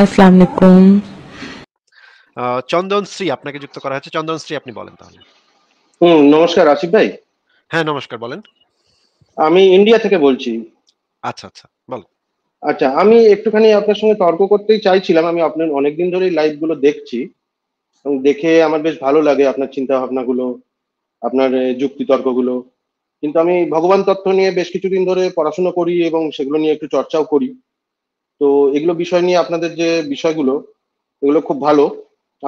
আসসালামু আলাইকুম চন্দন শ্রী আপনাকে যুক্ত করা হয়েছে চন্দন শ্রী আপনি বলেন তাহলে হুম নমস্কার আশিক ভাই হ্যাঁ নমস্কার বলেন আমি ইন্ডিয়া থেকে বলছি আচ্ছা আচ্ছা বল আচ্ছা আমি একটুখানি আপনার সঙ্গে তর্ক করতেই চাইছিলাম আমি আপনার অনেকদিন ধরেই লাইভগুলো দেখছি এবং দেখে আমার বেশ ভালো লাগে আপনার চিন্তা ভাবনাগুলো আপনার যুক্তি তর্কগুলো কিন্তু আমি ভগবান তত্ত্ব নিয়ে বেশ কিছুদিন ধরে পড়াশোনা করি এবং সেগুলো নিয়ে একটু চর্চাও করি তো এগুলো বিষয় নিয়ে আপনাদের যে বিষয়গুলো এগুলো খুব ভালো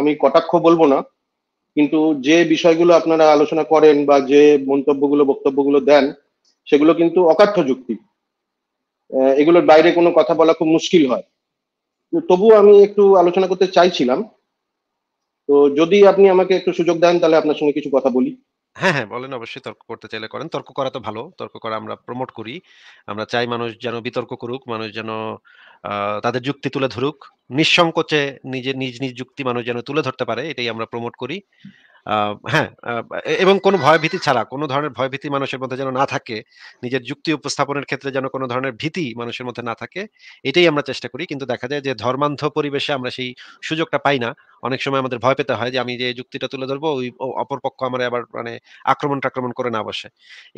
আমি কটাক্ষ বলবো না কিন্তু যে বিষয়গুলো আপনারা আলোচনা করেন বা যে মন্তব্যগুলো বক্তব্যগুলো দেন সেগুলো কিন্তু অকাঠ্য যুক্তি এগুলোর বাইরে কোনো কথা বলা খুব মুশকিল হয় তবুও আমি একটু আলোচনা করতে চাইছিলাম তো যদি আপনি আমাকে একটু সুযোগ দেন তাহলে আপনার সঙ্গে কিছু কথা বলি হ্যাঁ, হ্যাঁ, বলেন অবশ্যই তর্ক করতে চাইলে করেন। তর্ক করা তো ভালো। তর্ক করা আমরা প্রমোট করি। আমরা চাই মানুষ যেন বিতর্ক করুক, মানুষ যেন তাদের যুক্তি তুলে ধরুক। নিঃসংকোচে নিজের নিজ, নিজ যুক্তি মানুষ যেন তুলে ধরতে পারে। এটাই আমরা প্রমোট করি। হ্যাঁ এবং কোনো ভয়ভীতি ছাড়া কোনো ধরনের ভয়ভীতি মানুষের মধ্যে যেন না থাকে নিজের যুক্তি উপস্থাপনের ক্ষেত্রে যেন কোনো ধরনের ভীতি মানুষের মধ্যে না থাকে এটাই আমরা চেষ্টা করি কিন্তু দেখা যায় যে ধর্মান্ধ পরিবেশে আমরা সেই সুযোগটা পাই না অনেক সময় আমাদের ভয় পেতে হয় যে আমি যে যুক্তিটা তুলে ধরবো ওই অপরপক্ষ আমার আবার মানে আক্রমণ টাক্রমণ করে না বসে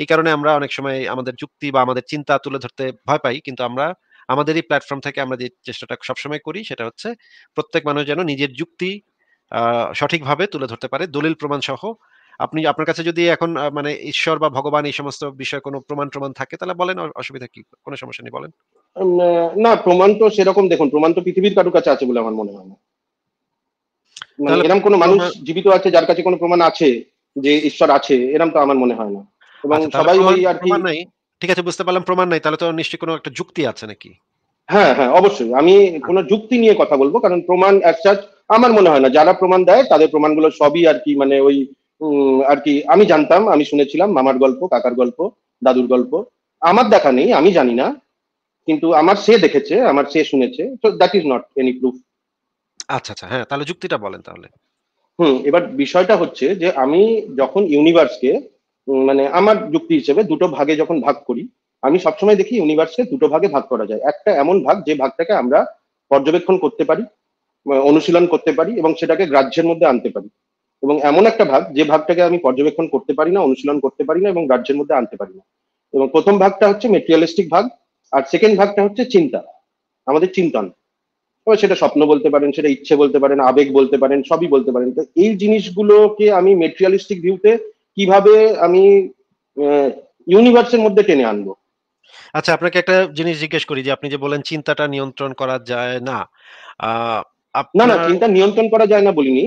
এই কারণে আমরা অনেক সময় আমাদের যুক্তি বা আমাদের চিন্তা তুলে ধরতে ভয় পাই কিন্তু আমরা আমাদের এই প্ল্যাটফর্ম থেকে আমরা যে চেষ্টাটা সবসময় করি সেটা হচ্ছে প্রত্যেক মানুষ যেন নিজের যুক্তি সঠিকভাবে তুলে ধরতে পারে দলিল প্রমাণ সহ আপনি আপনার কাছে যদি এখন মানে ঈশ্বর বা ভগবান এই সমস্ত বিষয়ে কোনো প্রমাণ প্রমাণ থাকে তাহলে বলেন অসুবিধা কি কোনো সমস্যা নেই বলেন না প্রমাণ তো সেরকম দেখুন প্রমাণ তো পৃথিবীর কারুর কাছে আছে বলে আমার মনে হয় না মানে এরকম কোনো মানুষ জীবিত আছে যার কাছে কোনো প্রমাণ আছে যে ঈশ্বর আছে এরকম তো আমার মনে হয় না এবং আচ্ছা, সবাই ওই আর কি ঠিক আছে বুঝতে পারলাম প্রমাণ নাই তাহলে তো নিশ্চয়ই কোনো একটা যুক্তি আছে নাকি হ্যাঁ হ্যাঁ অবশ্যই আমি কোনো যুক্তি নিয়ে কথা বলবো কারণ প্রমাণ এক আমার মনে হয় না যারা প্রমাণ দেয় তাদের প্রমাণগুলো সবই আর কি মানে ওই আর কি আমি জানতাম আমি শুনেছিলাম মামার গল্প কাকার গল্প দাদুর গল্প আমার দেখা নেই আমি জানি না কিন্তু আমার সে দেখেছে আমার সে শুনেছে তো that is not any proof আচ্ছা আচ্ছা হ্যাঁ তাহলে যুক্তিটা বলেন তাহলে হুম এবার বিষয়টা হচ্ছে যে আমি যখন ইউনিভার্সকে মানে আমার যুক্তি হিসেবে দুটো ভাগে যখন ভাগ করি আমি সবসময় দেখি ইউনিভার্সকে দুটো ভাগে ভাগ করা যায় একটা এমন ভাগ যে ভাগটাকে আমরা পর্যবেক্ষণ করতে পারি অনুশীলন করতে পারি এবং সেটাকে গ্রাহ্যের মধ্যে আনতে পারি এবং এমন একটা ভাগ যে ভাগটাকে আমি পর্যবেক্ষণ করতে পারি না অনুশীলন করতে পারি না এবং গ্রাহ্যের মধ্যে আনতে পারি না এবং প্রথম ভাগটা হচ্ছে মেটেরিয়ালিস্টিক ভাগ আর সেকেন্ড ভাগটা হচ্ছে চিন্তা আমাদের চিন্তন তবে সেটা স্বপ্ন বলতে পারেন সেটা ইচ্ছে বলতে পারেন আবেগ বলতে পারেন সবই বলতে পারেন তো এই জিনিসগুলোকে আমি মেটেরিয়ালিস্টিক ভিউতে কিভাবে আমি ইউনিভার্সের মধ্যে টেনে আনবো আচ্ছা আপনাকে একটা জিনিস জিজ্ঞেস করি যে আপনি যে বলেন চিন্তাটা নিয়ন্ত্রণ করা যায় না না না চিন্তা নিয়ন্ত্রণ করা যায় না বলিনি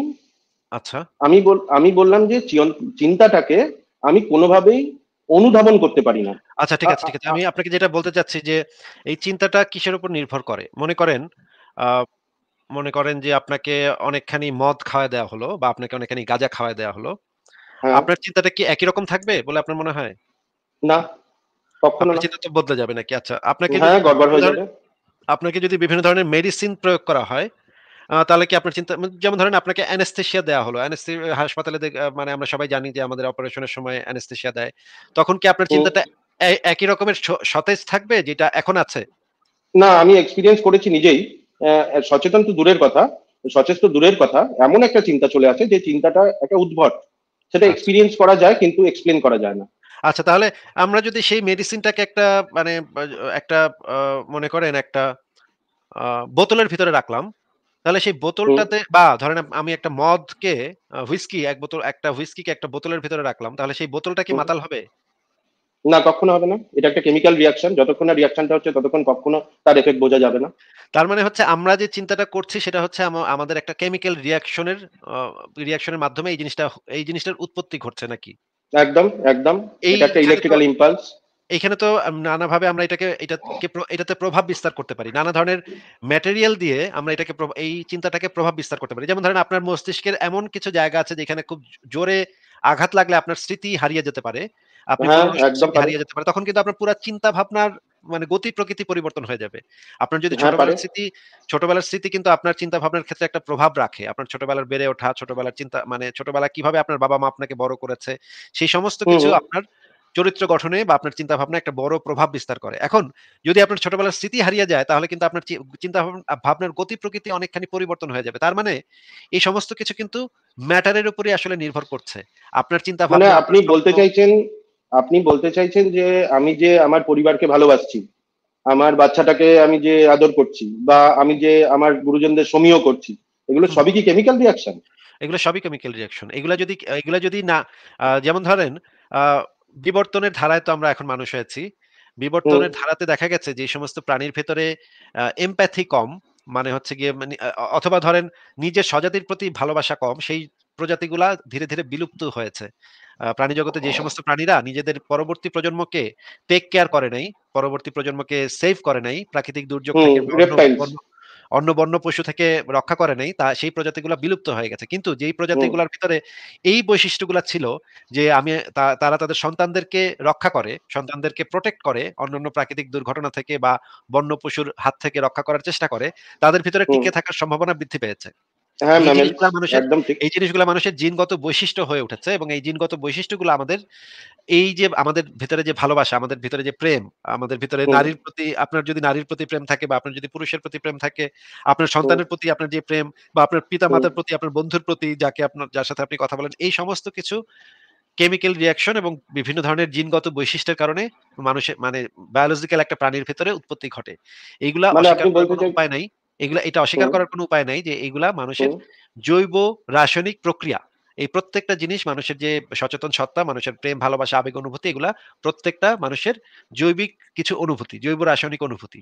আচ্ছা আমি আমি বললাম যে চিন্তাটাকে আমি কোনোভাবেই অনুধাবন করতে পারি না আচ্ছা ঠিক আছে ঠিক আছে আমি আপনাকে যেটা বলতে চাচ্ছি যে এই চিন্তাটা কিসের উপর নির্ভর করে মনে করেন মনে করেন যে আপনাকে অনেকখানি মদ খাওয়া দেওয়া হলো বা আপনাকে অনেকখানি গাঁজা খাওয়া দেওয়া হলো হ্যাঁ। আপনার চিন্তাটা কি একই রকম থাকবে বলে আপনার মনে হয় না আপনার চিন্তা তো বদলে যাবে নাকি আচ্ছা আপনাকে হ্যাঁ, আপনাকে যদি বিভিন্ন ধরনের মেডিসিন প্রয়োগ করা হয় তাহলে কি আপনার চিন্তা মানে যেমন ধরেন আপনাকে অ্যানেস্থেশিয়া দেওয়া হলো হাসপাতালে মানে আমরা সবাই জানি যে আমাদের অপারেশনের সময় অ্যানেস্থেশিয়া দেয় তখন কি আপনার চিন্তাটা একই রকমের সতেজ থাকবে যেটা এখন আছে না আমি এক্সপিরিয়েন্স করেছি নিজেই সচেতন তো দূরের কথা সচেষ্ট দূরের কথা এমন একটা চিন্তা চলে আসে যে চিন্তাটা একটা উদ্ভট সেটা এক্সপিরিয়েন্স আচ্ছা। করা যায় কিন্তু এক্সপ্লেন করা যায় না আচ্ছা তাহলে আমরা যদি সেই মেডিসিনটাকে একটা মানে একটা মনে করেন একটা বোতলের ভিতরে রাখলাম তাহলে সেই বোতলটাতে বা ধরেন আমি একটা মদকে হুইস্কি এক বোতল একটা হুইস্কিকে একটা বোতলের ভিতরে রাখলাম তাহলে সেই বোতলটা কি মাতাল হবে না কখনো হবে না এটা একটা কেমিক্যাল রিয়াকশন যতক্ষণ না রিয়াকশনটা হচ্ছে ততক্ষণ কখনো তার এফেক্ট বোঝা যাবে না তার মানে হচ্ছে আমরা যে চিন্তাটা করছি সেটা হচ্ছে আমাদের একটা কেমিক্যাল রিয়াকশনের রিয়াকশনের মাধ্যমে এই জিনিসটা এই জিনিসটার উৎপত্তি ঘটছে নাকি একদম একদম এটা একটা ইলেকট্রিক্যাল ইম্পালস এখানে তো নানাভাবে আমরা এটাকে এটাকে এটাতে প্রভাব বিস্তার করতে পারি নানা ধরনের ম্যাটেরিয়াল দিয়ে আমরা এটাকে এই চিন্তাটাকে প্রভাব বিস্তার করতে পারি যেমন ধরেন আপনার মস্তিষ্কের এমন কিছু জায়গা আছে যেখানে খুব জোরে আঘাত লাগলে আপনার স্মৃতি হারিয়ে যেতে পারে আপনি হ্যাঁ, হারিয়ে যেতে পারে তখন কিন্তু আপনার পুরো চিন্তা ভাবনার মানে গতি প্রকৃতি পরিবর্তন হয়ে যাবে আপনার যদি হ্যাঁ, ছোটবেলার স্মৃতি ছোটবেলার স্মৃতি কিন্তু আপনার চিন্তা ভাবনার ক্ষেত্রে একটা প্রভাব রাখে আপনার ছোটবেলার বেড়ে ওঠা ছোটবেলার চিন্তা মানে ছোটবেলা কিভাবে আপনার বাবা মা আপনাকে বড় করেছে সেই সমস্ত কিছু আপনার চরিত্র গঠনে বা আপনার চিন্তা ভাবনা একটা বড় প্রভাব বিস্তার করে এখন যদি আপনার ছোটবেলার স্মৃতি হারিয়ে যায় তাহলে কিন্তু আপনার চিন্তা ভাবনার গতি প্রকৃতি অনেকখানি পরিবর্তন হয়ে যাবে তার মানে এই সমস্ত কিছু কিন্তু ম্যাটারের উপরে আসলে নির্ভর করছে আপনার চিন্তা ভাবনা মানে আপনি বলতে চাইছেন আপনি বলতে চাইছেন যে আমি যে আমার পরিবারকে ভালোবাসছি আমার বাচ্চাটাকে আমি যে আদর করছি বা আমি যে আমার গুরুজনদের সমীহ করছি এগুলো সবই কি কেমিক্যাল রিয়াকশন এগুলো সবই কেমিক্যাল রিয়াকশন এগুলো যদি এগুলো যদি না যেমন ধরেন বিবর্তনের ধারায় তো আমরা এখন মানুষ হয়েছি বিবর্তনের ধারাতে দেখা গেছে যে সমস্ত প্রাণীর ভেতরে এমপ্যাথি কম মানে হচ্ছে গিয়ে মানে, অথবা ধরেন নিজের স্বজাতির প্রতি ভালোবাসা কম সেই প্রজাতিগুলা ধীরে ধীরে বিলুপ্ত হয়েছে প্রাণী জগতে যে সমস্ত প্রাণীরা নিজেদের পরবর্তী প্রজন্মকে টেক কেয়ার করে নাই পরবর্তী প্রজন্মকে সেভ করে নাই প্রাকৃতিক দুর্যোগ থেকে অন্য বন্য পশু থেকে রক্ষা করে নেই তা সেই প্রজাতিগুলো বিলুপ্ত হয়ে গেছে কিন্তু যেই প্রজাতিগুলোর ভিতরে এই বৈশিষ্ট্যগুলো ছিল যে আমি তারা তাদের সন্তানদেরকে রক্ষা করে সন্তানদেরকে প্রোটেক্ট করে অন্যান্য প্রাকৃতিক দুর্ঘটনা থেকে বা বন্য পশুর হাত থেকে রক্ষা করার চেষ্টা করে তাদের ভিতরে টিকে থাকার সম্ভাবনা বৃদ্ধি পেয়েছে হ্যাঁ এই জিনিসগুলো মানুষের জিনগত বৈশিষ্ট্য হয়ে উঠেছে এবং এই জিনগত বৈশিষ্ট্যগুলো আমাদের এই যে আমাদের ভিতরে যে ভালোবাসা আমাদের ভিতরে যে প্রেম আমাদের ভিতরে নারীর প্রতি আপনার যদি নারীর প্রতি প্রেম থাকে বা আপনার যদি পুরুষের প্রতি প্রেম থাকে আপনার সন্তানের প্রতি আপনার যে প্রেম বা আপনার পিতা মাতার প্রতি আপনার বন্ধুর প্রতি যাকে আপনার যার সাথে আপনি কথা বলেন এই সমস্ত কিছু কেমিক্যাল রিয়াকশন এবং বিভিন্ন ধরনের জিনগত বৈশিষ্ট্যের কারণে মানুষের মানে বায়োলজিক্যাল একটা প্রাণীর ভিতরে উৎপত্তি ঘটে এইগুলা মানে উপায় নাই এগুলা এটা অস্বীকার করার কোনো উপায় নাই যে এগুলা মানুষের জৈব রাসায়নিক প্রক্রিয়া এই প্রত্যেকটা জিনিস মানুষের যে সচেতন সত্তা মানুষের প্রেম ভালোবাসা আবেগ অনুভূতি এগুলা প্রত্যেকটা মানুষের জৈবিক কিছু অনুভূতি জৈব রাসায়নিক অনুভূতি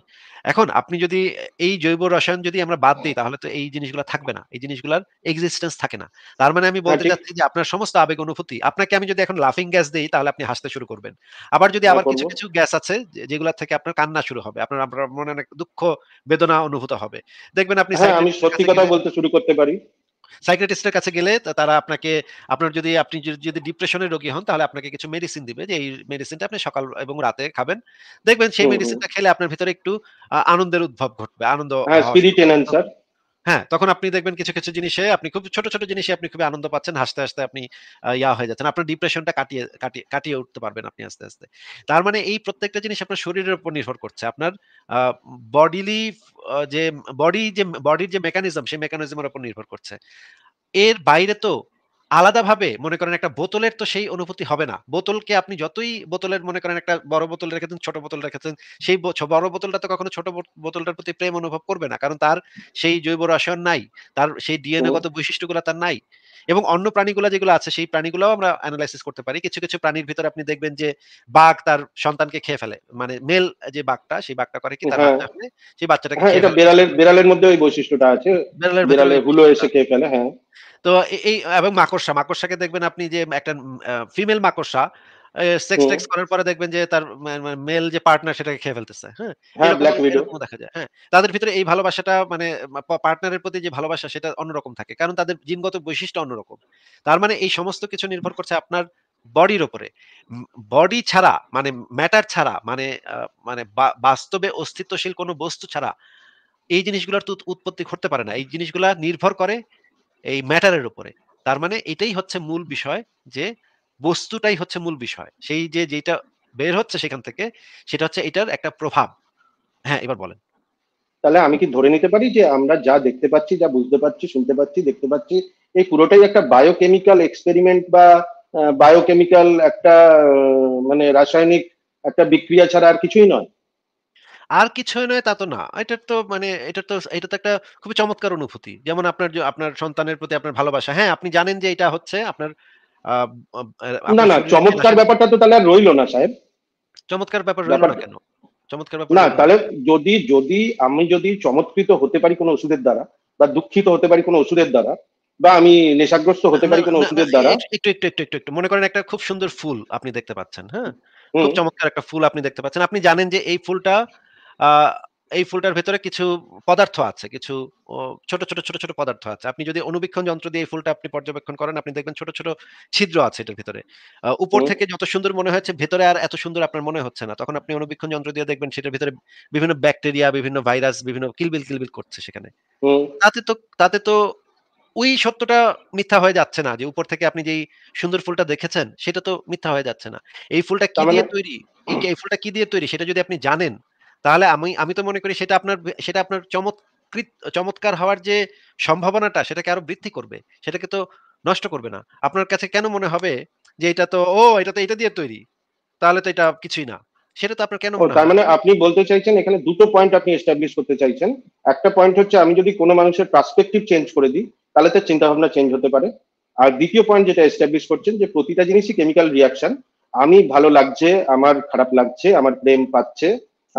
এখন আপনি যদি এই জৈব রসায়ন যদি আমরা বাদ দিই তাহলে তো এই জিনিসগুলো থাকবে না এই জিনিসগুলোর এক্সিস্টেন্স থাকে না তার মানে আমি বলতে হ্যাঁ, চাচ্ছি যে আপনার সমস্ত আবেগ অনুভূতি আপনাকে আমি যদি এখন লাফিং গ্যাস দিই তাহলে আপনি হাসতে শুরু করবেন আবার যদি হ্যাঁ, আবার কিছু কিছু গ্যাস আছে যেগুলো থেকে আপনার কান্না শুরু হবে আপনার আপনার মনে অনেক দুঃখ বেদনা অনুভূত হবে দেখবেন আপনি হ্যাঁ, সত্যি কথা বলতে শুরু করতে পারি সাইকিয়াট্রিস্টের কাছে গেলে তারা আপনাকে আপনার যদি আপনি যদি ডিপ্রেশনের রোগী হন তাহলে আপনাকে কিছু মেডিসিন দিবে যে এই মেডিসিনটা আপনি সকাল এবং রাতে খাবেন দেখবেন সেই মেডিসিনটা খেলে আপনার ভিতরে একটু আনন্দের উদ্ভব ঘটবে আনন্দ স্পিরিট এনহ্যান্সার হ্যাঁ তখন আপনি দেখবেন কিছু কিছু জিনিসে আপনি খুব ছোট ছোট জিনিসে আপনি খুব আনন্দ পাচ্ছেন হাসতে হাসতে আপনি ইয়া হয়ে যাচ্ছেন আপনার ডিপ্রেশনটা কাটিয়ে কাটিয়ে কাটিয়ে উঠতে পারবেন আপনি আস্তে আস্তে তার মানে এই প্রত্যেকটা জিনিস আপনার শরীরের উপর নির্ভর করছে আপনার বডিলি যে বডি যে বডির যে মেকানিজম সেই মেকানিজমের উপর নির্ভর করছে এর বাইরে তো আলাদাভাবে মনে করেন একটা বোতলের তো সেই অনুভূতি হবে না বোতলকে আপনি যতই বোতলের মনে করেন একটা বড় বোতল রেখেছেন ছোট বোতল রেখেছেন সেই বড় বোতলটা তো কখনো ছোট বোতলটার প্রতি প্রেম অনুভব করবে না কারণ তার সেই জৈব রসায়ন নাই তার সেই ডিএনএগত বৈশিষ্ট্যগুলো তার নাই এবং অন্য প্রাণীগুলো যেগুলো আছে সেই প্রাণীগুলো আমরা অ্যানালাইসিস করতে পারি কিছু কিছু প্রাণীর ভিতরে আপনি দেখবেন যে বাঘ তার সন্তানকে খেয়ে ফেলে মানে মেল যে বাঘটা সেই বাঘটা করে কি তার হ্যাঁ। সেই বাচ্চাটাকে হ্যাঁ, বিড়ালের বিড়ালের মধ্যে ওই বৈশিষ্ট্যটা আছে বিড়ালের হুলো এসে খেয়ে ফেলে হ্যাঁ তো এই এবং মাকড়সা মাকড়সাকে দেখবেন আপনি যে একটা ফিমেল মাকড়সা সেক্স টেক্স করার পরে দেখবেন যে তার মেল যে পার্টনার সেটাকে খেয়ে ফেলতেছে হ্যাঁ, হ্যাঁ দেখা যায় হ্যাঁ তাদের ভিতরে এই ভালোবাসাটা মানে পার্টনারের প্রতি যে ভালোবাসা সেটা অন্যরকম থাকে কারণ তাদের জিনগত বৈশিষ্ট্য অন্যরকম তার মানে এই সমস্ত কিছু নির্ভর করছে আপনার বডির ওপরে বডি ছাড়া মানে ম্যাটার ছাড়া মানে মানে বাস্তবে অস্তিত্বশীল কোনো বস্তু ছাড়া এই জিনিসগুলোর উৎপত্তি ঘটতে পারে না এই জিনিসগুলা নির্ভর করে এই ম্যাটারের উপরে তার মানে এটাই হচ্ছে মূল বিষয় যে বস্তুটাই হচ্ছে মূল বিষয় সেই যে যেটা বের হচ্ছে সেখান থেকে সেটা হচ্ছে এটার একটা প্রভাব হ্যাঁ এবার বলেন তাহলে আমি কি ধরে নিতে পারি যে আমরা যা দেখতে পাচ্ছি যা বুঝতে পারছি শুনতে পাচ্ছি দেখতে পাচ্ছি এই পুরোটাই একটা বায়োকেমিক্যাল এক্সপেরিমেন্ট বা বায়োকেমিক্যাল একটা মানে রাসায়নিক একটা বিক্রিয়া ছাড়া আর কিছুই নয় আর কিছু নয় তা তো না এটার তো মানে এটার তো এটা তো একটা খুবই চমৎকার অনুভূতি যেমন আপনার আপনার সন্তানের প্রতি আপনার ভালোবাসা হ্যাঁ আপনি জানেন যে এটা হচ্ছে আপনার না না চমৎকার ব্যাপারটা তো তাহলে আর রইল না সাহেব চমৎকার ব্যাপার রইল না কেন চমৎকার ব্যাপার না তাহলে যদি যদি আমি যদি চমৎকৃত হতে পারি কোনো ওষুধের দ্বারা বা দুঃখিত হতে পারি কোনো ওষুধের দ্বারা বা আমি নেশাগ্রস্ত হতে পারি কোনো ওষুধের দ্বারা একটু একটু একটু একটু একটু মনে করেন একটা খুব সুন্দর ফুল আপনি দেখতে পাচ্ছেন হ্যাঁ খুব চমৎকার একটা ফুল আপনি দেখতে পাচ্ছেন আপনি জানেন যে এই ফুলটা এই ফুলটার ভেতরে কিছু পদার্থ আছে কিছু ছোট ছোট ছোট ছোট পদার্থ আছে আপনি যদি অনুবীক্ষণ যন্ত্র দিয়ে এই ফুলটা আপনি পর্যবেক্ষণ করেন আপনি দেখবেন ছোট ছোট ছিদ্র আছে এটার ভিতরে উপর থেকে যত সুন্দর মনে হয়েছে ভেতরে আর এত সুন্দর আপনার মনে হচ্ছে না তখন আপনি অনুবীক্ষণ যন্ত্র দিয়ে দেখবেন সেটার ভিতরে বিভিন্ন ব্যাকটেরিয়া বিভিন্ন ভাইরাস বিভিন্ন কিলবিল কিলবিল করছে সেখানে তাতে তো তাতে তো ওই সত্যটা মিথ্যা হয়ে যাচ্ছে না যে উপর থেকে আপনি যেই সুন্দর ফুলটা দেখেছেন সেটা তো মিথ্যা হয়ে যাচ্ছে না এই ফুলটা কি মানে দিয়ে তৈরি এই ফুলটা কি দিয়ে তৈরি সেটা যদি আপনি জানেন তাহলে আমি আমি তো মনে করি সেটা আপনার সেটা আপনার চমৎকৃত চমৎকার হওয়ার যে সম্ভাবনাটা সেটাকে আরো বৃদ্ধি করবে সেটাকে তো নষ্ট করবে না আপনার কাছে কেন মনে হবে যে এটা তো ও এটা তো এটা দিয়ে তৈরি তাহলে তো এটা কিছুই না সেটা তো আপনার কেন তার মানে আপনি বলতে চাইছেন এখানে দুটো পয়েন্ট আপনি এস্টাবলিশ করতে চাইছেন একটা পয়েন্ট হচ্ছে আমি যদি কোনো মানুষের পার্সপেক্টিভ চেঞ্জ করে দিই তাহলে তার ভাবনা চেঞ্জ হতে পারে আর দ্বিতীয় পয়েন্ট যেটা এস্টাবলিশ করছেন যে প্রতিটা জিনিসই কেমিক্যাল রিয়াকশন আমি ভালো লাগছে আমার খারাপ লাগছে আমার প্রেম পাচ্ছে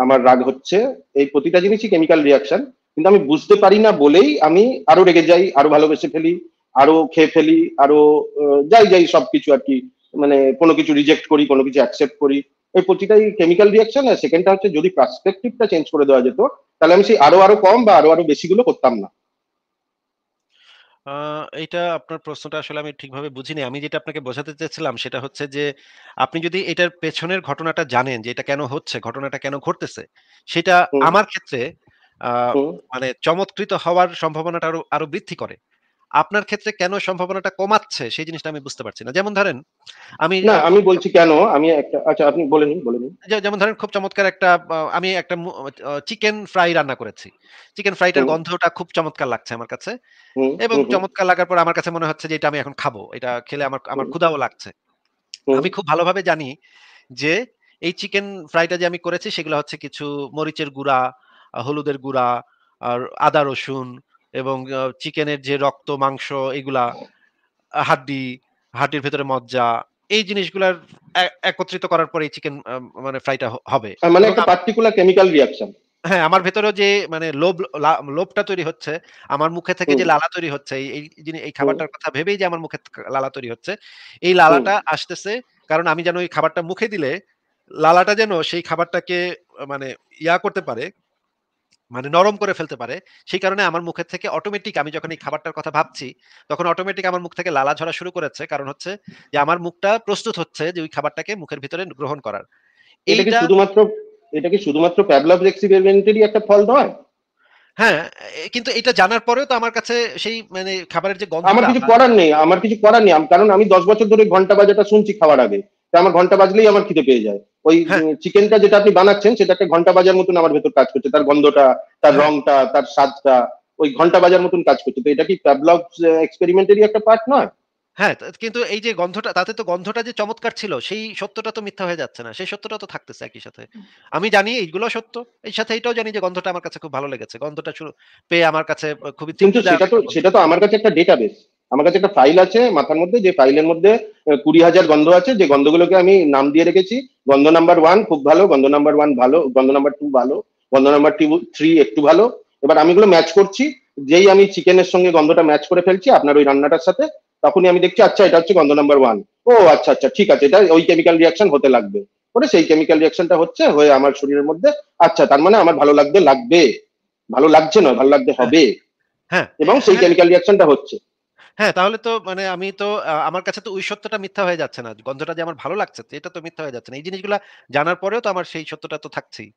আমার রাগ হচ্ছে এই প্রতিটা জিনিসই কেমিক্যাল রিয়াকশন কিন্তু আমি বুঝতে পারি না বলেই আমি আরো রেগে যাই আরো ভালোবেসে ফেলি আরো খেয়ে ফেলি আরো যাই যাই সবকিছু আর কি মানে কোনো কিছু রিজেক্ট করি কোনো কিছু অ্যাকসেপ্ট করি এই প্রতিটাই কেমিক্যাল রিয়াকশন আর সেকেন্ডটা হচ্ছে যদি পার্সপেক্টিভটা চেঞ্জ করে দেওয়া যেত তাহলে আমি সেই আরো আরো কম বা আরো আরো বেশি গুলো করতাম না এটা আপনার প্রশ্নটা আসলে আমি ঠিকভাবে বুঝিনি। আমি যেটা আপনাকে বোঝাতে চেয়েছিলাম সেটা হচ্ছে যে, আপনি যদি এটার পেছনের ঘটনাটা জানেন যে, এটা কেন হচ্ছে, ঘটনাটা কেন ঘটতেছে, সেটা আমার ক্ষেত্রে মানে চমৎকৃত হওয়ার সম্ভাবনাটা আরো আরো বৃদ্ধি করে। আপনার ক্ষেত্রে কেন সম্ভাবনাটা কমাচ্ছে সেই জিনিসটা আমি বুঝতে পারছি না যেমন ধরেন আমি না আমি বলছি কেন আমি একটা আচ্ছা আপনি বলেন বলেন যেমন ধরেন খুব চমৎকার একটা আমি একটা চিকেন ফ্রাই রান্না করেছি চিকেন ফ্রাইটার গন্ধটা খুব চমৎকার লাগছে আমার কাছে এবং চমৎকার লাগার পর আমার কাছে মনে হচ্ছে যে এটা আমি এখন খাবো এটা খেলে আমার আমার ক্ষুধাও লাগছে আমি খুব ভালোভাবে জানি যে এই চিকেন ফ্রাইটা যে আমি করেছি সেগুলো হচ্ছে কিছু মরিচের গুঁড়া হলুদের গুঁড়া আর আদা রসুন এবং চিকেনের যে রক্ত মাংস এগুলা হাড্ডি হাড্ডির ভেতরে মজ্জা এই জিনিসগুলার একত্রিত করার পরে চিকেন মানে ফ্রাইটা হবে মানে একটা পার্টিকুলার কেমিক্যাল রিঅ্যাকশন হ্যাঁ আমার ভেতরে যে মানে লোভ লোভটা তৈরি হচ্ছে আমার মুখে থেকে যে লালা তৈরি হচ্ছে এই এই খাবারটার কথা ভেবেই যে আমার মুখে লালা তৈরি হচ্ছে এই লালাটা আসতেছে কারণ আমি যেন এই খাবারটা মুখে দিলে লালাটা যেন সেই খাবারটাকে মানে ইয়া করতে পারে মানে নরম করে ফেলতে পারে সেই কারণে আমার মুখের থেকে অটোমেটিক আমি যখন এই খাবারটার কথা ভাবছি তখন অটোমেটিক আমার মুখ থেকে লালা ঝরা শুরু করেছে কারণ হচ্ছে যে আমার মুখটা প্রস্তুত হচ্ছে যে ওই খাবারটাকে মুখের ভিতরে গ্রহণ করার এইটা শুধুমাত্র এটা কি শুধুমাত্র প্যাভলভ এক্সপেরিমেন্টেরই একটা ফল নয় হ্যাঁ কিন্তু এটা জানার পরেও তো আমার কাছে সেই মানে খাবারের যে গন্ধ আমার কিছু করার নেই আমার কিছু করার নেই কারণ আমি দশ বছর ধরে ঘন্টা বাজাটা শুনছি খাবার আগে আমার ঘন্টা বাজলেই আমার খিদে পেয়ে যায় ওই হ্যাঁ। চিকেনটা যেটা আপনি বানাচ্ছেন সেটা একটা ঘন্টা বাজার মতন আমার ভেতর কাজ করছে তার গন্ধটা তার হ্যাঁ। রংটা তার স্বাদটা ওই ঘন্টা বাজার মতন কাজ করছে তো এটা কি এক্সপেরিমেন্টেরই একটা পার্ট নয় হ্যাঁ কিন্তু এই যে গন্ধটা তাতে তো গন্ধটা যে চমৎকার ছিল সেই সত্যটা তো মিথ্যা হয়ে যাচ্ছে না সেই সত্যটা তো থাকতেছে একই সাথে আমি জানি এইগুলো সত্য এর সাথে এটাও জানি যে গন্ধটা আমার কাছে খুব ভালো লেগেছে গন্ধটা শুরু পেয়ে আমার কাছে খুবই কিন্তু সেটা তো সেটা তো আমার কাছে একটা ডেটাবেস আমার কাছে একটা ফাইল আছে মাথার মধ্যে যে ফাইলের মধ্যে কুড়ি হাজার গন্ধ আছে যে গন্ধগুলোকে আমি নাম দিয়ে রেখেছি গন্ধ নাম্বার ওয়ান খুব ভালো গন্ধ নাম্বার ওয়ান ভালো গন্ধ নাম্বার টু ভালো গন্ধ নাম্বার টু থ্রি একটু ভালো এবার আমি এগুলো ম্যাচ করছি যেই আমি চিকেনের সঙ্গে গন্ধটা ম্যাচ করে ফেলছি আপনার ওই রান্নাটার সাথে তখনই আমি দেখছি আচ্ছা এটা হচ্ছে গন্ধ নাম্বার ওয়ান ও আচ্ছা আচ্ছা ঠিক আছে এটা ওই কেমিক্যাল রিয়াকশন হতে লাগবে পরে সেই কেমিক্যাল রিয়াকশনটা হচ্ছে হয়ে আমার শরীরের মধ্যে আচ্ছা তার মানে আমার ভালো লাগবে লাগবে ভালো লাগছে না ভালো লাগতে হবে হ্যাঁ। এবং সেই কেমিক্যাল রিয়াকশনটা হচ্ছে হ্যাঁ তাহলে তো মানে আমি তো আমার কাছে তো ওই সত্যটা মিথ্যা হয়ে যাচ্ছে না গন্ধটা যে আমার ভালো লাগছে এটা তো মিথ্যা হয়ে যাচ্ছে না এই জিনিসগুলা জানার পরেও তো আমার সেই সত্যটা তো থাকছেই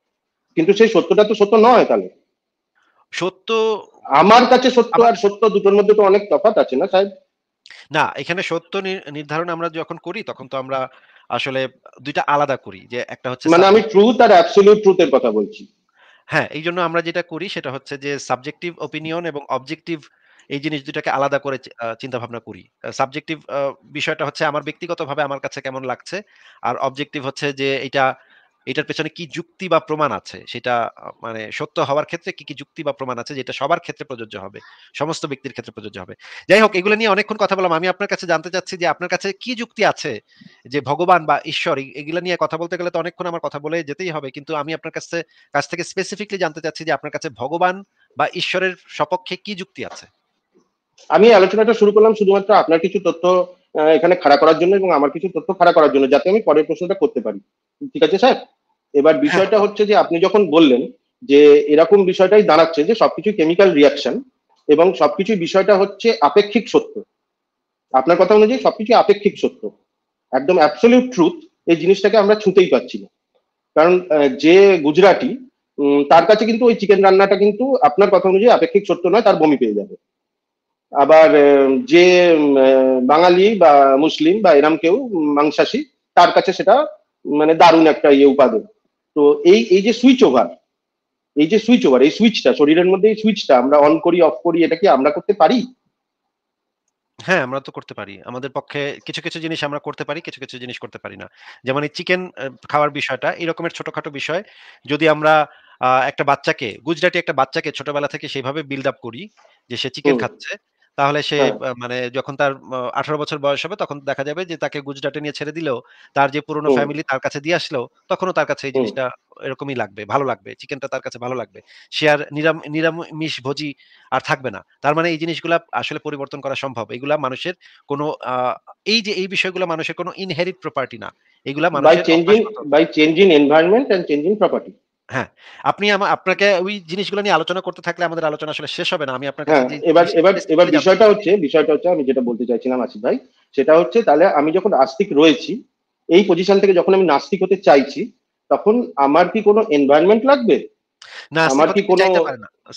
কিন্তু সেই সত্যটা তো সত্য নয় তাহলে সত্য আমার কাছে সত্য আর সত্য দুটোর মধ্যে তো অনেক তফাৎ আছে না সাহেব না এখানে সত্য নির্ধারণ আমরা যখন করি তখন তো আমরা আসলে দুইটা আলাদা করি যে একটা হচ্ছে মানে আমি ট্রুথ আর অ্যাবসলিউট ট্রুথের কথা বলছি হ্যাঁ এই জন্য আমরা যেটা করি সেটা হচ্ছে যে সাবজেক্টিভ ওপিনিয়ন এবং অবজেক্টিভ এই জিনিস দুটাকে আলাদা করে চিন্তা ভাবনা করি সাবজেক্টিভ বিষয়টা হচ্ছে আমার ব্যক্তিগতভাবে আমার কাছে কেমন লাগছে আর অবজেক্টিভ হচ্ছে যে এটা এটার পেছনে কি যুক্তি বা প্রমাণ আছে সেটা মানে সত্য হওয়ার ক্ষেত্রে কি কি যুক্তি বা প্রমাণ আছে যেটা সবার ক্ষেত্রে প্রযোজ্য হবে সমস্ত ব্যক্তির ক্ষেত্রে প্রযোজ্য হবে যাই হোক এগুলো নিয়ে অনেকক্ষণ কথা বললাম আমি আপনার কাছে জানতে চাচ্ছি যে আপনার কাছে কি যুক্তি আছে যে ভগবান বা ঈশ্বর এগুলো নিয়ে কথা বলতে গেলে তো অনেকক্ষণ আমার কথা বলে যেতেই হবে কিন্তু আমি আপনার কাছে কাছ থেকে স্পেসিফিকলি জানতে চাচ্ছি যে আপনার কাছে ভগবান বা ঈশ্বরের সপক্ষে কি যুক্তি আছে আমি আলোচনাটা শুরু করলাম শুধুমাত্র আপনার কিছু তথ্য এখানে খাড়া করার জন্য এবং আমার কিছু তথ্য খাড়া করার জন্য যাতে আমি পরের প্রশ্নটা করতে পারি ঠিক আছে স্যার এবার হ্যাঁ। বিষয়টা হচ্ছে যে আপনি যখন বললেন যে এরকম বিষয়টাই দাঁড়াচ্ছে যে সবকিছু কেমিক্যাল রিয়াকশন এবং সবকিছু বিষয়টা হচ্ছে আপেক্ষিক সত্য আপনার কথা অনুযায়ী সবকিছু আপেক্ষিক সত্য একদম অ্যাবসলিউট ট্রুথ এই জিনিসটাকে আমরা ছুঁতেই পাচ্ছি না কারণ যে গুজরাটি তার কাছে কিন্তু ওই চিকেন রান্নাটা কিন্তু আপনার কথা অনুযায়ী আপেক্ষিক সত্য নয় তার বমি পেয়ে যাবে আবার যে বাঙালি বা মুসলিম বা এরম কেউ মাংসাশী তার কাছে সেটা মানে দারুণ একটা ইয়ে উপাদান তো এই এই যে সুইচ ওভার এই যে সুইচ ওভার এই সুইচটা শরীরের মধ্যে এই সুইচটা আমরা অন করি অফ করি এটা কি আমরা করতে পারি হ্যাঁ আমরা তো করতে পারি আমাদের পক্ষে কিছু কিছু জিনিস আমরা করতে পারি কিছু কিছু জিনিস করতে পারি না যেমন এই চিকেন খাওয়ার বিষয়টা এরকমের ছোটখাটো বিষয় যদি আমরা একটা বাচ্চাকে গুজরাটি একটা বাচ্চাকে ছোটবেলা থেকে সেভাবে বিল্ড আপ করি যে সে চিকেন খাচ্ছে তাহলে সে হ্যাঁ। মানে যখন তার আঠারো বছর বয়স হবে তখন দেখা যাবে যে তাকে গুজরাটে নিয়ে ছেড়ে দিলেও তার যে পুরনো ফ্যামিলি তার কাছে দিয়ে আসলো তখনও তার কাছে এই জিনিসটা এরকমই লাগবে ভালো লাগবে চিকেনটা তার কাছে ভালো লাগবে সে আর নিরাম নিরামিষ ভোজি আর থাকবে না তার মানে এই জিনিসগুলা আসলে পরিবর্তন করা সম্ভব এগুলা মানুষের কোনো এই যে এই বিষয়গুলো মানুষের কোনো ইনহেরিট প্রপার্টি না এগুলা মানুষের by changing by changing environment and changing property হ্যাঁ আপনি আপনাকে ওই জিনিসগুলো নিয়ে আলোচনা করতে থাকলে আমাদের আলোচনা আসলে শেষ হবে না আমি আপনাকে হ্যাঁ, এবার এবার এবার বিষয়টা হচ্ছে বিষয়টা হচ্ছে আমি যেটা বলতে চাইছিলাম আসিফ ভাই সেটা হচ্ছে তাহলে আমি যখন আস্তিক রয়েছি এই পজিশন থেকে যখন আমি নাস্তিক হতে চাইছি তখন আমার কি কোনো এনভায়রনমেন্ট লাগবে না আমার কি কোনো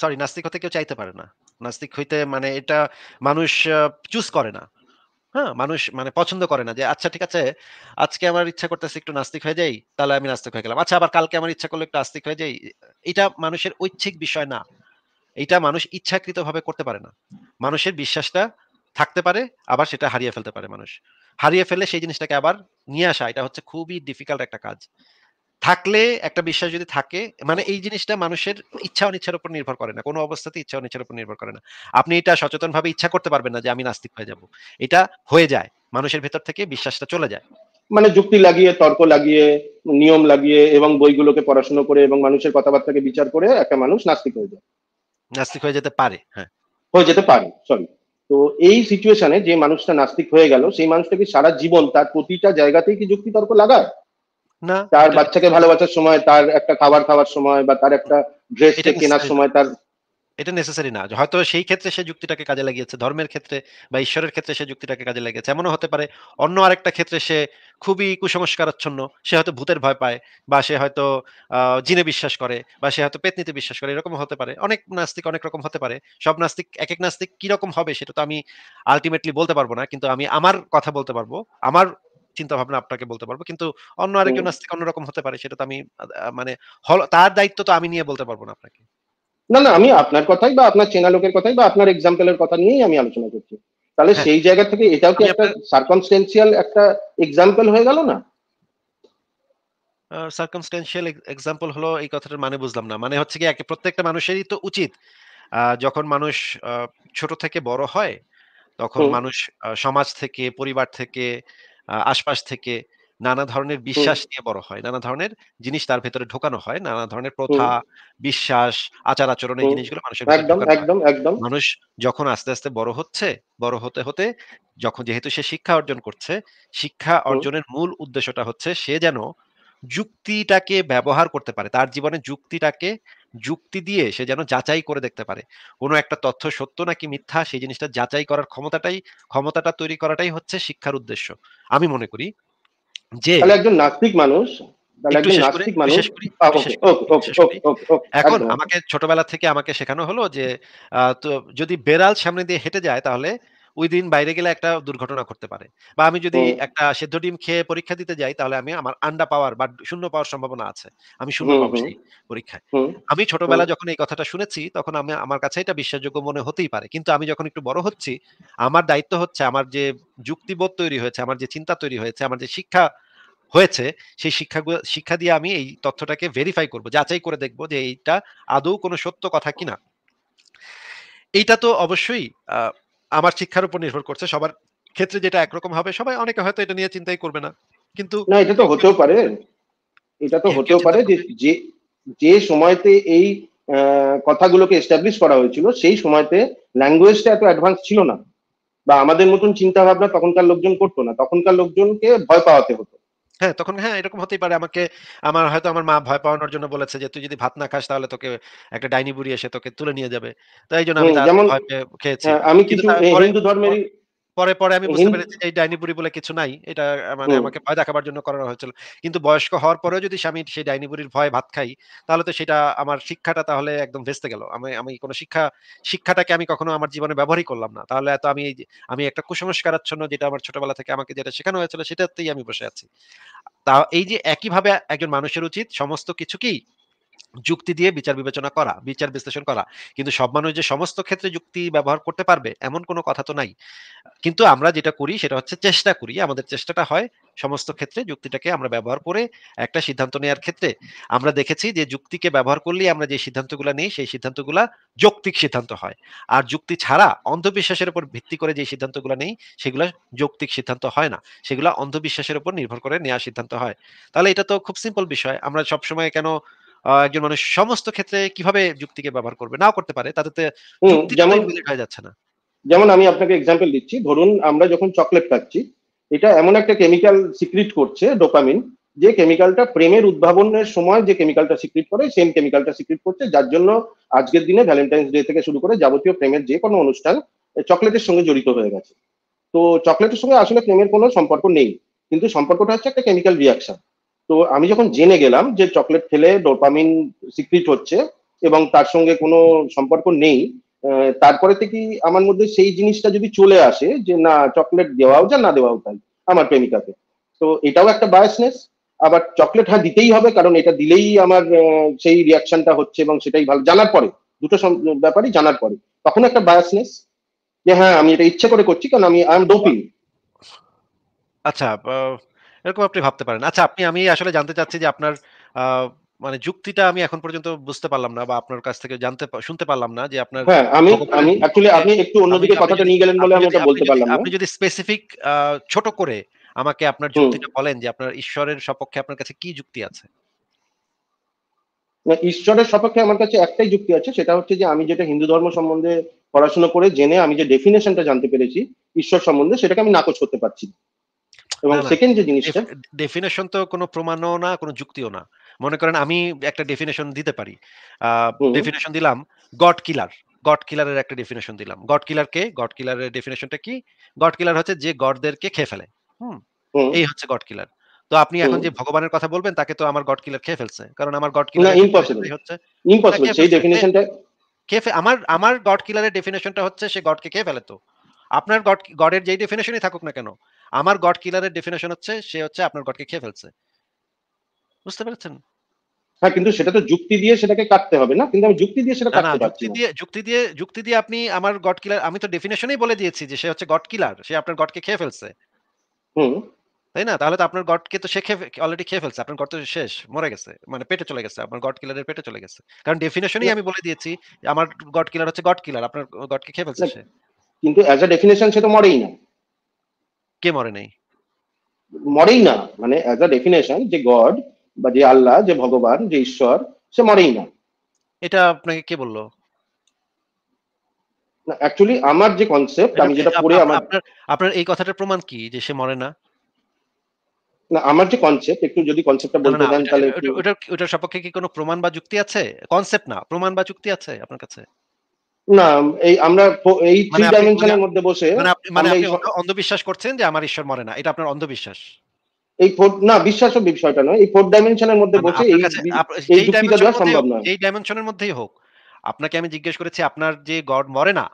সরি নাস্তিক হতে কেউ চাইতে পারে না নাস্তিক হইতে মানে এটা মানুষ চুজ করে না হ্যাঁ মানুষ মানে পছন্দ করে না যে আচ্ছা ঠিক আছে আজকে আমার ইচ্ছা করতেছে একটু নাস্তিক হয়ে যাই তাহলে আমি নাস্তিক হয়ে গেলাম আচ্ছা আবার কালকে আমার ইচ্ছা করলে একটু আস্তিক হয়ে যাই এটা মানুষের ঐচ্ছিক বিষয় না এটা মানুষ ইচ্ছাকৃত ভাবে করতে পারে না মানুষের বিশ্বাসটা থাকতে পারে আবার সেটা হারিয়ে ফেলতে পারে মানুষ হারিয়ে ফেলে সেই জিনিসটাকে আবার নিয়ে আসা এটা হচ্ছে খুবই ডিফিকাল্ট একটা কাজ থাকলে একটা বিশ্বাস যদি থাকে মানে এই জিনিসটা মানুষের ইচ্ছা অনিচ্ছার উপর নির্ভর করে না কোনো অবস্থাতে ইচ্ছা অনিচ্ছার উপর নির্ভর করে না আপনি এটা সচেতন ভাবে ইচ্ছা করতে পারবেন না যে আমি নাস্তিক হয়ে যাব এটা হয়ে যায় মানুষের ভেতর থেকে বিশ্বাসটা চলে যায় মানে যুক্তি লাগিয়ে তর্ক লাগিয়ে নিয়ম লাগিয়ে এবং বইগুলোকে পড়াশোনা করে এবং মানুষের কথাবার্তাকে বিচার করে একটা মানুষ নাস্তিক হয়ে যায় নাস্তিক হয়ে যেতে পারে হ্যাঁ হয়ে যেতে পারে সরি তো এই সিচুয়েশনে যে মানুষটা নাস্তিক হয়ে গেল সেই মানুষটা কি সারা জীবন তার প্রতিটা জায়গাতেই কি যুক্তি তর্ক লাগায় তার বাচ্চাকে ভালোবাসার সময় তার একটা খাবার খাওয়ার সময় বা তার একটা ড্রেস কেনার সময় তার এটা নেসেসারি না হয়তো সেই ক্ষেত্রে সে যুক্তিটাকে কাজে লাগিয়েছে ধর্মের ক্ষেত্রে বা ঈশ্বরের ক্ষেত্রে সে যুক্তিটাকে কাজে লাগিয়েছে এমনও হতে পারে অন্য আরেকটা ক্ষেত্রে সে খুবই কুসংস্কারাচ্ছন্ন সে হয়তো ভূতের ভয় পায় বা সে হয়তো জিনে বিশ্বাস করে বা সে হয়তো পেতনিতে বিশ্বাস করে এরকম হতে পারে অনেক নাস্তিক অনেক রকম হতে পারে সব নাস্তিক এক এক নাস্তিক কিরকম হবে সেটা তো আমি আলটিমেটলি বলতে পারবো না কিন্তু আমি আমার কথা বলতে পারবো আমার চিন্তা ভাবনা আপনাকে বলতে পারবো কিন্তু অন্য আরেকজন নাস্তিক অন্যরকম হতে পারে সেটা তো আমি মানে তার দায়িত্ব তো আমি নিয়ে বলতে পারবো না আপনাকে না না আমি আপনার কথাই বা আপনার চেনা লোকের কথাই বা আপনার এক্সাম্পলের কথা নিয়েই আমি আলোচনা করছি তাহলে হ্যাঁ। সেই জায়গা থেকে এটাও কি একটা সার্কমস্টেন্সিয়াল একটা এক্সাম্পল হয়ে গেল না সার্কমস্টেন্সিয়াল এক্সাম্পল হলো এই কথাটার মানে বুঝলাম না মানে হচ্ছে কি একে প্রত্যেকটা মানুষেরই তো উচিত যখন মানুষ ছোট থেকে বড় হয় তখন মানুষ সমাজ থেকে পরিবার থেকে আশপাশ থেকে নানা ধরনের বিশ্বাস নিয়ে বড় হয় নানা ধরনের জিনিস তার ভেতরে ঢোকানো হয় নানা ধরনের প্রথা বিশ্বাস আচার আচরণ এই জিনিসগুলো মানুষের মানুষ যখন আস্তে আস্তে বড় হচ্ছে বড় হতে হতে যখন যেহেতু সে শিক্ষা অর্জন করছে শিক্ষা অর্জনের মূল উদ্দেশ্যটা হচ্ছে সে যেন যুক্তিটাকে ব্যবহার করতে পারে তার জীবনে যুক্তিটাকে যুক্তি দিয়ে সে যেন যাচাই করে দেখতে পারে কোনো একটা তথ্য সত্য নাকি মিথ্যা সেই জিনিসটা যাচাই করার ক্ষমতাটাই ক্ষমতাটা তৈরি করাটাই হচ্ছে শিক্ষার উদ্দেশ্য আমি মনে করি যে একজন নাস্তিক মানুষ এখন আমাকে ছোটবেলা থেকে আমাকে শেখানো হলো যে যদি বেড়াল সামনে দিয়ে হেঁটে যায় তাহলে ওই দিন বাইরে গেলে একটা দুর্ঘটনা করতে পারে বা আমি যদি একটা সেদ্ধ ডিম খেয়ে পরীক্ষা দিতে যাই তাহলে আমি আমার আন্ডা পাওয়ার বা শূন্য পাওয়ার সম্ভাবনা আছে আমি শূন্য পাচ্ছি পরীক্ষায় আমি ছোটবেলা যখন এই কথাটা শুনেছি তখন আমি আমার কাছে এটা বিশ্বাসযোগ্য মনে হতেই পারে কিন্তু আমি যখন একটু বড় হচ্ছি আমার দায়িত্ব হচ্ছে আমার যে যুক্তিবোধ তৈরি হয়েছে আমার যে চিন্তা তৈরি হয়েছে আমার যে শিক্ষা হয়েছে সেই শিক্ষা শিক্ষা দিয়ে আমি এই তথ্যটাকে ভেরিফাই করব যাচাই করে দেখব যে এইটা আদৌ কোনো সত্য কথা কিনা এইটা তো অবশ্যই আমার শিক্ষার উপর নির্ভর করছে সবার ক্ষেত্রে যেটা একরকম হবে সবাই অনেকে হয়তো এটা নিয়ে চিন্তাই করবে না কিন্তু না এটা তো হতেও পারে এটা তো হতেও পারে যে যে সময়তে এই কথাগুলোকে এস্টাবলিশ করা হয়েছিল সেই সময়তে ল্যাঙ্গুয়েজটা এত অ্যাডভান্স ছিল না বা আমাদের মতন চিন্তা ভাবনা তখনকার লোকজন করতো না তখনকার লোকজনকে ভয় পাওয়াতে হতো হ্যাঁ তখন হ্যাঁ এরকম হতেই পারে আমাকে আমার হয়তো আমার মা ভয় পাওয়ানোর জন্য বলেছে যে তুই যদি ভাত না খাস তাহলে তোকে একটা ডাইনি বুড়ি এসে তোকে তুলে নিয়ে যাবে তাই জন্য আমি খেয়েছি হ্যাঁ, আমি কিন্তু হিন্দু ধর্মেরই পরে পরে আমি বুঝতে পেরেছি যে এই ডাইনি বুড়ি বলে কিছু নাই এটা মানে আমাকে ভয় দেখাবার জন্য করানো হয়েছিল কিন্তু বয়স্ক হওয়ার পরেও যদি স্বামী সেই ডাইনি বুড়ির ভয় ভাত খাই তাহলে তো সেটা আমার শিক্ষাটা তাহলে একদম ভেস্তে গেল আমি আমি কোনো শিক্ষা শিক্ষাটাকে আমি কখনো আমার জীবনে ব্যবহারই করলাম না তাহলে এত আমি আমি একটা কুসংস্কারাচ্ছন্ন যেটা আমার ছোটবেলা থেকে আমাকে যেটা শেখানো হয়েছিল সেটাতেই আমি বসে আছি তা এই যে একইভাবে একজন মানুষের উচিত সমস্ত কিছু কি যুক্তি দিয়ে বিচার বিবেচনা করা বিচার বিশ্লেষণ করা কিন্তু সব মানুষ যে সমস্ত ক্ষেত্রে যুক্তি ব্যবহার করতে পারবে এমন কোনো কথা তো নাই কিন্তু আমরা যেটা করি সেটা হচ্ছে চেষ্টা করি আমাদের চেষ্টাটা হয় সমস্ত ক্ষেত্রে যুক্তিটাকে আমরা ব্যবহার করে একটা সিদ্ধান্ত নেওয়ার ক্ষেত্রে আমরা দেখেছি যে যুক্তিকে ব্যবহার করলেই আমরা যে সিদ্ধান্তগুলো নিই সেই সিদ্ধান্তগুলো যৌক্তিক সিদ্ধান্ত হয় আর যুক্তি ছাড়া অন্ধবিশ্বাসের উপর ভিত্তি করে যে সিদ্ধান্তগুলো নেই সেগুলো যৌক্তিক সিদ্ধান্ত হয় না সেগুলো অন্ধবিশ্বাসের উপর নির্ভর করে নেওয়া সিদ্ধান্ত হয় তাহলে এটা তো খুব সিম্পল বিষয় আমরা সবসময় কেন একজন মানুষ সমস্ত ক্ষেত্রে কিভাবে যুক্তিকে ব্যবহার করবে নাও করতে পারে তাতে যেমন যাচ্ছে না যেমন আমি আপনাকে এক্সাম্পল দিচ্ছি ধরুন আমরা যখন চকলেট পাচ্ছি এটা এমন একটা কেমিক্যাল সিক্রিট করছে ডোপামিন যে কেমিক্যালটা প্রেমের উদ্ভাবনের সময় যে কেমিক্যালটা সিক্রিট করে সেম কেমিক্যালটা সিক্রিট করছে যার জন্য আজকের দিনে ভ্যালেন্টাইন্স ডে থেকে শুরু করে যাবতীয় প্রেমের যে কোনো অনুষ্ঠান চকলেটের সঙ্গে জড়িত হয়ে গেছে তো চকলেটের সঙ্গে আসলে প্রেমের কোনো সম্পর্ক নেই কিন্তু সম্পর্কটা হচ্ছে একটা কেমিক্যাল রিয়াকশন তো আমি যখন জেনে গেলাম যে চকলেট খেলে ডোপামিন সিক্রিট হচ্ছে এবং তার সঙ্গে কোনো সম্পর্ক নেই তারপরে থেকে আমার মধ্যে সেই জিনিসটা যদি চলে আসে যে না চকলেট দেওয়াও যা না দেওয়াও তাই আমার প্রেমিকাকে তো এটাও একটা বায়াসনেস আবার চকলেট হ্যাঁ দিতেই হবে কারণ এটা দিলেই আমার সেই রিয়াকশনটা হচ্ছে এবং সেটাই ভালো জানার পরে দুটো ব্যাপারই জানার পরে তখন একটা বায়াসনেস যে হ্যাঁ আমি এটা ইচ্ছে করে করছি কারণ আমি আই এম ডোপিং আচ্ছা এরকম আপনি ভাবতে পারেন আচ্ছা আপনি আমি আসলে জানতে চাচ্ছি যে আপনার মানে যুক্তিটা আমি এখন পর্যন্ত বুঝতে পারলাম না বা আপনার কাছ থেকে জানতে শুনতে পারলাম না যে আপনার হ্যাঁ, আমি আমি অ্যাকচুয়ালি আপনি একটু অন্যদিকে কথাটা নিয়ে গেলেন বলে আমি এটা বলতে পারলাম না আপনি যদি স্পেসিফিক ছোট করে আমাকে আপনার যুক্তিটা বলেন যে আপনার ঈশ্বরের সপক্ষে আপনার কাছে কি যুক্তি আছে না ঈশ্বরের সপক্ষে আমার কাছে একটাই যুক্তি আছে সেটা হচ্ছে যে আমি যেটা হিন্দু ধর্ম সম্বন্ধে পড়াশোনা করে জেনে আমি যে ডেফিনেশনটা জানতে পেরেছি ঈশ্বর সম্বন্ধে সেটাকে আমি নাকচ করতে পারছি এবং সেকেন্ড যে জিনিসটা ডেফিনেশন তো কোনো প্রমাণও না কোনো যুক্তিও না মনে করেন আমি একটা ডেফিনেশন দিতে পারি ডেফিনেশন দিলাম গড কিলার গড কিলারের একটা ডেফিনেশন দিলাম গড কিলার কে গড কিলারের ডেফিনেশনটা কি গড কিলার হচ্ছে যে গডদেরকে খেয়ে ফেলে হুম এই হচ্ছে গড কিলার তো আপনি এখন যে ভগবানের কথা বলবেন তাকে তো আমার গড কিলার খেয়ে ফেলছে কারণ আমার গড কিলার ইম্পসিবল হচ্ছে ইম্পসিবল সেই ডেফিনেশনটা খেয়ে আমার আমার গড কিলারের ডেফিনেশনটা হচ্ছে সে গডকে খেয়ে ফেলে তো আপনার গড গডের যেই ডেফিনেশনই থাকুক না কেন আমার গড কিলারের ডেফিনেশন হচ্ছে সে হচ্ছে আপনার গডকে খেয়ে ফেলছে বুঝতে পেরেছেন হ্যাঁ কিন্তু সেটা তো যুক্তি দিয়ে সেটাকে কাটতে হবে না কিন্তু আমি যুক্তি দিয়ে সেটা কাটতে যুক্তি দিয়ে যুক্তি দিয়ে যুক্তি দিয়ে আপনি আমার গড কিলার আমি তো ডেফিনেশনেই বলে দিয়েছি যে সে হচ্ছে গড কিলার সে আপনার গডকে খেয়ে ফেলছে হুম তাই না তাহলে তো আপনার গডকে তো সে খেয়ে অলরেডি খেয়ে ফেলছে আপনার গড তো শেষ মরে গেছে মানে পেটে চলে গেছে আপনার গড কিলারের পেটে চলে গেছে কারণ ডেফিনেশনই আমি বলে দিয়েছি আমার গড কিলার হচ্ছে গড কিলার আপনার গডকে খেয়ে ফেলছে সে কিন্তু অ্যাজ আ ডেফিনেশন সে তো মরেই না কে মরে নাই মরেই না মানে অ্যাজ আ ডেফিনেশন যে গড বা যে আল্লাহ যে ভগবান যে ঈশ্বর সে মরেই না এটা আপনাকে কে বললো না অ্যাকচুয়ালি আমার যে কনসেপ্ট আমি যেটা পড়ে আমার আপনার এই কথাটার প্রমাণ কি যে সে মরে না না আমার যে কনসেপ্ট একটু যদি কনসেপ্টটা বলতে দেন তাহলে ওটার ওটার সপক্ষে কি কোনো প্রমাণ বা যুক্তি আছে কনসেপ্ট না প্রমাণ বা যুক্তি আছে আপনার কাছে না এই আমরা এই থ্রি মানে ডাইমেনশনের মধ্যে বসে মানে আপনি মানে অন্ধবিশ্বাস করছেন যে আমার ঈশ্বর মরে না এটা আপনার অন্ধবিশ্বাস এই ফোর না বিশ্বাস বিষয়টা নয় এই ফোর ডাইমেনশনের মধ্যে মানে বসে এই যুক্তিটা দেওয়া সম্ভব নয় এই ডাইমেনশনের মধ্যেই হোক আপনাকে আমি জিজ্ঞেস করেছি আপনার যে গড মরে না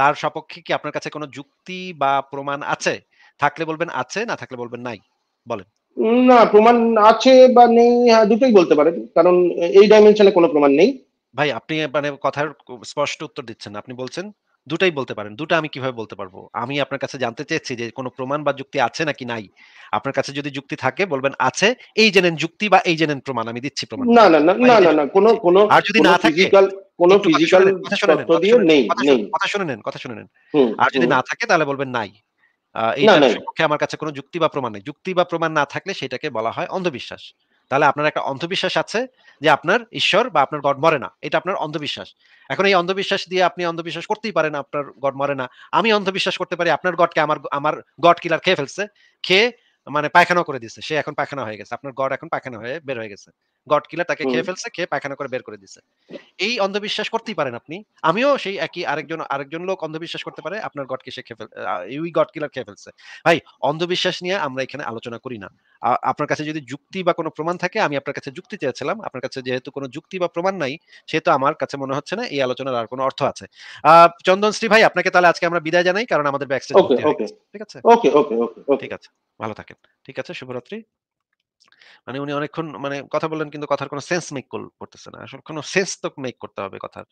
তার সপক্ষে কি আপনার কাছে কোনো যুক্তি বা প্রমাণ আছে থাকলে বলবেন আছে না থাকলে বলবেন নাই বলেন না প্রমাণ আছে বা নেই হ্যাঁ, দুটোই বলতে পারেন কারণ এই ডাইমেনশনে কোনো প্রমাণ নেই ভাই আপনি মানে কথার স্পষ্ট উত্তর দিচ্ছেন আপনি বলছেন, দুটাই বলতে পারেন। দুটা আমি কিভাবে বলতে পারবো আমি আপনার কাছে জানতে চেয়েছি যে কোন প্রমাণ বা যুক্তি আছে নাকি নাই? আপনার কাছে যদি যুক্তি থাকে বলবেন আছে। এই জেনেন যুক্তি বা এই জেনেন প্রমাণ। আমি দিচ্ছি প্রমাণ। না, না, না, না, না, কোনো কোনো আর যদি না থাকে কোনো ফিজিক্যাল শুনে নেন, কথা শুনে নেন, তথ্য কথা দিয়ে শুনে নেই, নেন, কথা নেই। শুনে কথা শুনে নেন, কথা শুনে নেন। আর যদি না থাকে তাহলে বলবেন নাই। এই না, আমার কাছে কোনো যুক্তি বা প্রমাণ নেই। যুক্তি বা প্রমাণ না থাকলে সেটাকে বলা হয় অন্ধবিশ্বাস। তাহলে আপনার একটা অন্ধবিশ্বাস আছে যে আপনার ঈশ্বর বা আপনার গড মরে না এটা আপনার অন্ধবিশ্বাস এখন এই অন্ধবিশ্বাস দিয়ে আপনি অন্ধবিশ্বাস করতেই পারেন আপনার গড মরে না আমি অন্ধবিশ্বাস করতে পারি আপনার গডকে আমার আমার গড কিলার খেয়ে ফেলছে খেয়ে মানে পায়খানা করে দিছে সে এখন পায়খানা হয়ে গেছে আপনার গড এখন পায়খানা হয়ে বের হয়ে গেছে গড কিলার তাকে খেয়ে ফেলছে খেয়ে পায়খানা করে বের করে দিছে এই অন্ধবিশ্বাস করতেই পারেন আপনি আমিও সেই একই আরেকজন আরেকজন লোক অন্ধবিশ্বাস করতে পারে আপনার গডকে সে খেয়ে ফেল এই গড কিলার খেয়ে ফেলছে ভাই অন্ধবিশ্বাস নিয়ে আমরা এখানে আলোচনা করি না আপনার কাছে যদি যুক্তি বা কোনো প্রমাণ থাকে আমি আপনার কাছে যুক্তি চেয়েছিলাম আপনার কাছে যেহেতু কোনো যুক্তি বা প্রমাণ নাই সেহেতু আমার কাছে মনে হচ্ছে না এই আলোচনার আর কোনো অর্থ আছে চন্দন শ্রী ভাই আপনাকে তাহলে আজকে আমরা বিদায় জানাই কারণ আমাদের ব্যাকস্টেজ ঠিক আছে ওকে ওকে ওকে ঠিক আছে ভালো থাকেন ঠিক আছে শুভরাত্রি মানে উনি অনেকক্ষণ মানে কথা বললেন কিন্তু কথার কোনো সেন্স মেক করতেছে না আসলে কোনো সেন্স তো মেক করতে হবে কথার